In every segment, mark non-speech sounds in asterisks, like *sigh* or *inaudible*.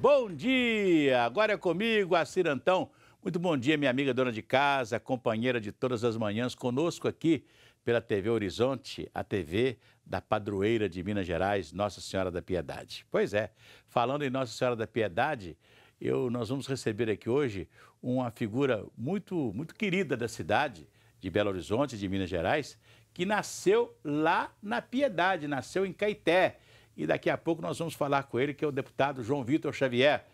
bom dia! Agora é comigo, a Cirantão. Muito bom dia, minha amiga dona de casa, companheira de todas as manhãs, conosco aqui pela TV Horizonte, a TV da padroeira de Minas Gerais, Nossa Senhora da Piedade. Pois é, falando em Nossa Senhora da Piedade, eu, nós vamos receber aqui hoje uma figura muito, muito querida da cidade de Belo Horizonte, de Minas Gerais, que nasceu lá na Piedade, nasceu em Caeté e daqui a pouco nós vamos falar com ele, que é o deputado João Vitor Xavier,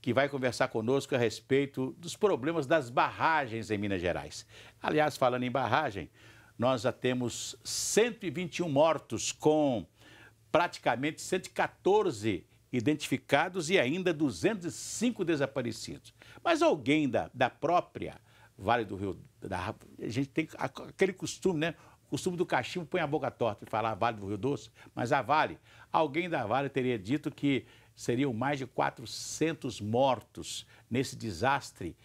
que vai conversar conosco a respeito dos problemas das barragens em Minas Gerais. Aliás, falando em barragem, nós já temos 121 mortos, com praticamente 114 identificados e ainda 205 desaparecidos. Mas alguém da, da própria Vale do Rio da a gente tem aquele costume, né? costume do cachimbo põe a boca torta e falar ah, Vale do Rio Doce, mas a ah, Vale, alguém da Vale teria dito que seriam mais de 400 mortos nesse desastre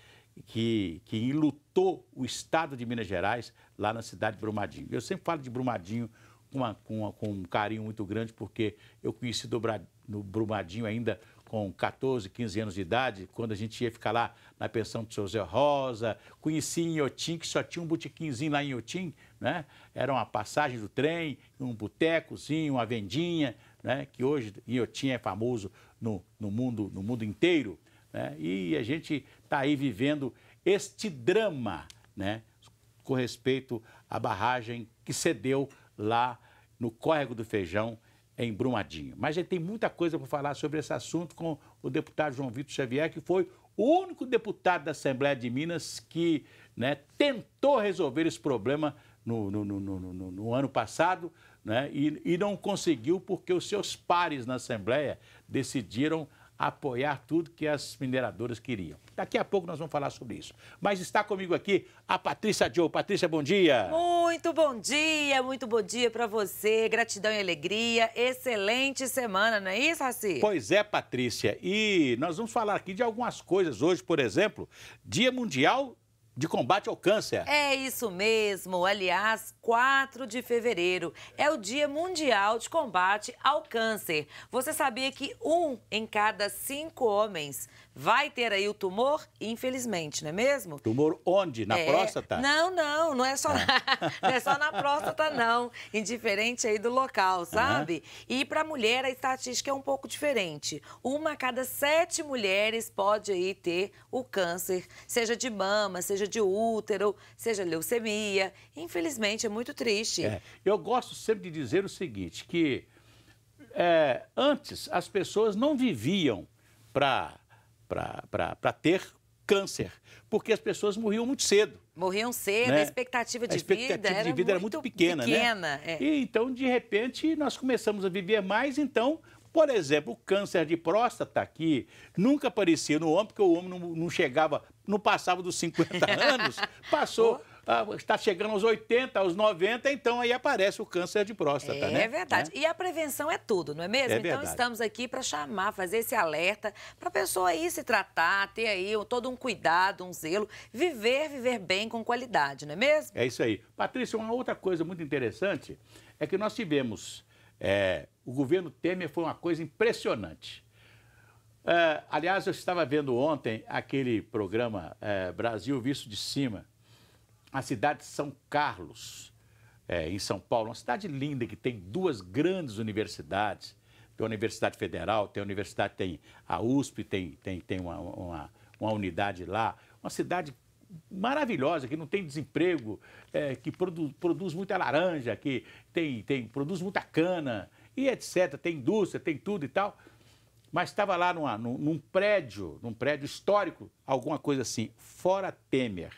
que, que ilutou o estado de Minas Gerais lá na cidade de Brumadinho. Eu sempre falo de Brumadinho com, uma, com, uma, com um carinho muito grande, porque eu conheci do, no Brumadinho ainda com 14, 15 anos de idade, quando a gente ia ficar lá na pensão do seu Zé Rosa, conheci em Iotim, que só tinha um botequinzinho lá em Iotim, né? Era uma passagem do trem, um botecozinho, uma vendinha, né? Que hoje Iotim é famoso no, no, mundo, no mundo inteiro, né? E a gente está aí vivendo este drama, né? Com respeito à barragem que cedeu lá no Córrego do Feijão, em Brumadinho. Mas a gente tem muita coisa para falar sobre esse assunto com o deputado João Vitor Xavier, que foi o único deputado da Assembleia de Minas que né, tentou resolver esse problema no, no, no, no ano passado né, e, e não conseguiu porque os seus pares na Assembleia decidiram apoiar tudo que as mineradoras queriam. Daqui a pouco nós vamos falar sobre isso. Mas está comigo aqui a Patrícia Joe. Patrícia, bom dia. Muito bom dia, muito bom dia para você. Gratidão e alegria. Excelente semana, não é isso, Raci? Pois é, Patrícia. E nós vamos falar aqui de algumas coisas hoje, por exemplo, Dia Mundial de combate ao câncer. É isso mesmo. Aliás, 4 de fevereiro é o Dia Mundial de Combate ao Câncer. Você sabia que um em cada cinco homens vai ter aí o tumor? Infelizmente, não é mesmo? Tumor onde? Na é... próstata? Não, não, não é, só na... Ah. *laughs* não é só na próstata, não. Indiferente aí do local, sabe? E para a mulher, a estatística é um pouco diferente. Uma a cada sete mulheres pode aí ter o câncer, seja de mama, seja seja de útero, seja leucemia. Infelizmente, é muito triste. É. Eu gosto sempre de dizer o seguinte, que é, antes as pessoas não viviam para ter câncer, porque as pessoas morriam muito cedo. Morriam cedo, né? a expectativa de a expectativa vida, de era, vida muito era muito pequena, pequena né? É. E então, de repente, nós começamos a viver mais, então por exemplo, o câncer de próstata aqui nunca aparecia no homem, porque o homem não, não chegava, não passava dos 50 *laughs* anos, passou. Ah, está chegando aos 80, aos 90, então aí aparece o câncer de próstata, é, né? É verdade. Né? E a prevenção é tudo, não é mesmo? É então verdade. estamos aqui para chamar, fazer esse alerta para a pessoa aí se tratar, ter aí todo um cuidado, um zelo, viver, viver bem com qualidade, não é mesmo? É isso aí. Patrícia, uma outra coisa muito interessante é que nós tivemos é, o governo Temer foi uma coisa impressionante. É, aliás, eu estava vendo ontem aquele programa é, Brasil Visto de Cima, a cidade de São Carlos, é, em São Paulo, uma cidade linda que tem duas grandes universidades, tem a Universidade Federal, tem a Universidade, tem a USP, tem, tem, tem uma, uma, uma unidade lá, uma cidade maravilhosa, que não tem desemprego, é, que produ, produz muita laranja, que tem, tem, produz muita cana e etc. Tem indústria, tem tudo e tal. Mas estava lá numa, num, num prédio, num prédio histórico, alguma coisa assim, fora Temer.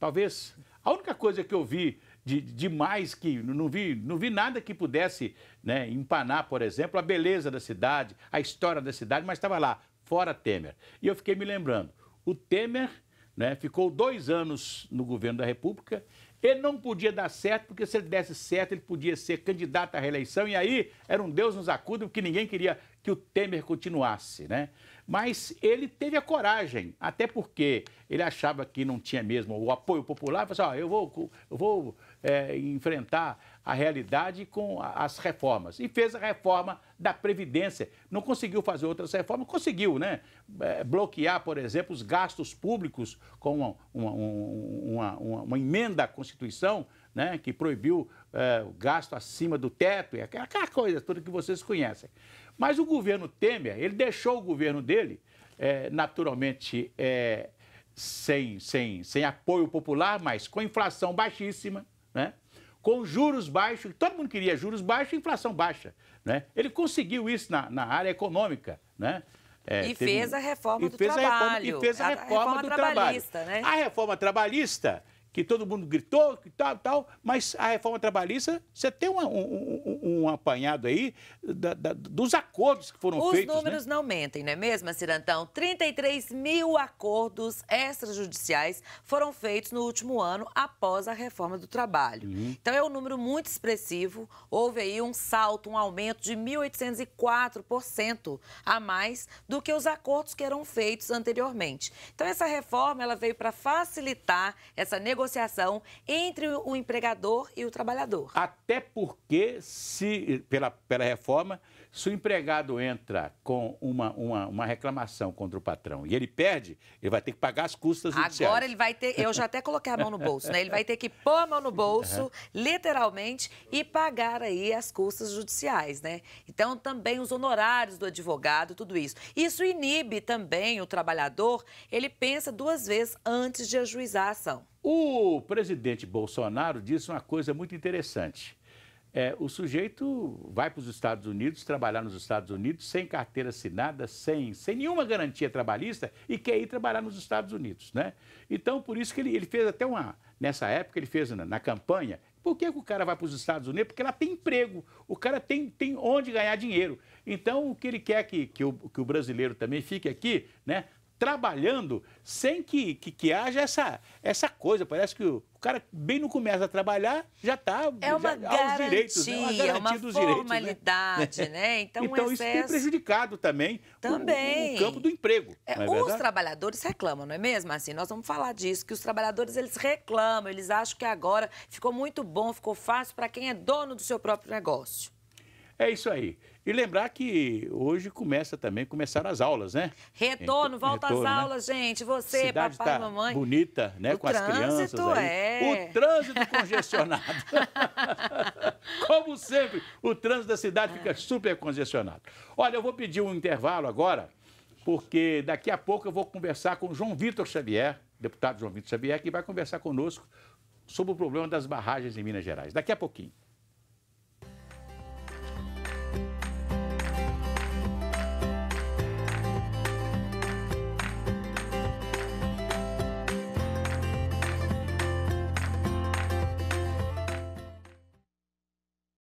Talvez a única coisa que eu vi de, de mais que não vi, não vi nada que pudesse né, empanar, por exemplo, a beleza da cidade, a história da cidade, mas estava lá, fora Temer. E eu fiquei me lembrando, o Temer né? Ficou dois anos no governo da República. Ele não podia dar certo, porque se ele desse certo, ele podia ser candidato à reeleição, e aí era um Deus nos acuda, porque ninguém queria que o Temer continuasse. Né? Mas ele teve a coragem, até porque ele achava que não tinha mesmo o apoio popular, falou assim, eu vou, eu vou é, enfrentar a realidade com as reformas. E fez a reforma da Previdência. Não conseguiu fazer outras reformas? Conseguiu, né? É, bloquear, por exemplo, os gastos públicos com uma, uma, uma, uma emenda à Constituição né, que proibiu é, o gasto acima do teto, é aquela coisa toda que vocês conhecem. Mas o governo Temer, ele deixou o governo dele, é, naturalmente, é, sem, sem, sem apoio popular, mas com inflação baixíssima, né? com juros baixos, todo mundo queria juros baixos e inflação baixa. Né? Ele conseguiu isso na, na área econômica. Né? É, e teve, fez a reforma do trabalho. Reforma, e fez a, a reforma, reforma, do trabalhista, trabalho. Né? A reforma trabalhista, que todo mundo gritou, que tal, tal, mas a reforma trabalhista, você tem uma, um, um, um apanhado aí da, da, dos acordos que foram Os feitos. Os né? números né? não mentem, não é mesmo, Cirantão? 33 mil acordos extrajudiciais foram feitos no último ano após a reforma do trabalho. Uhum. Então é um número muito expressivo. Houve aí um salto, um aumento de 1.804% a mais do que os acordos que eram feitos anteriormente. Então essa reforma ela veio para facilitar essa negociação entre o empregador e o trabalhador. Até porque se, pela, pela reforma, se o empregado entra com uma, uma, uma reclamação contra o patrão e ele perde, ele vai ter que pagar as custas Agora judiciais. Agora ele vai ter, eu já até coloquei a mão no bolso, né? Ele vai ter que pôr a mão no bolso, literalmente, e pagar aí as custas judiciais, né? Então, também os honorários do advogado, tudo isso. Isso inibe também o trabalhador, ele pensa duas vezes antes de ajuizar a ação. O presidente Bolsonaro disse uma coisa muito interessante. É, o sujeito vai para os Estados Unidos, trabalhar nos Estados Unidos, sem carteira assinada, sem, sem nenhuma garantia trabalhista, e quer ir trabalhar nos Estados Unidos, né? Então, por isso que ele, ele fez até uma... Nessa época, ele fez na, na campanha, por que, o cara vai para os Estados Unidos? Porque lá tem emprego, o cara tem, tem onde ganhar dinheiro. Então, o que ele quer que, que, o, que o brasileiro também fique aqui, né? Trabalhando sem que, que, que haja essa, essa coisa. Parece que o, o cara, bem no começo a trabalhar, já está é uma garantia, aos direitos, né? uma garantia é uma dos formalidade, direitos. Né? né? Então, então excesso... isso tem prejudicado também, também. O, o campo do emprego. É, é os trabalhadores reclamam, não é mesmo? Assim, nós vamos falar disso, que os trabalhadores eles reclamam, eles acham que agora ficou muito bom, ficou fácil para quem é dono do seu próprio negócio. É isso aí. E lembrar que hoje começa também, começaram as aulas, né? Retorno, então, volta Retorno, às né? aulas, gente. Você, Cidade papai, tá mamãe. Bonita, né? O com trânsito, as crianças. É. Aí. O trânsito congestionado. *laughs* Como sempre, o trânsito da cidade fica super congestionado. Olha, eu vou pedir um intervalo agora, porque daqui a pouco eu vou conversar com o João Vitor Xavier, deputado João Vitor Xavier, que vai conversar conosco sobre o problema das barragens em Minas Gerais. Daqui a pouquinho.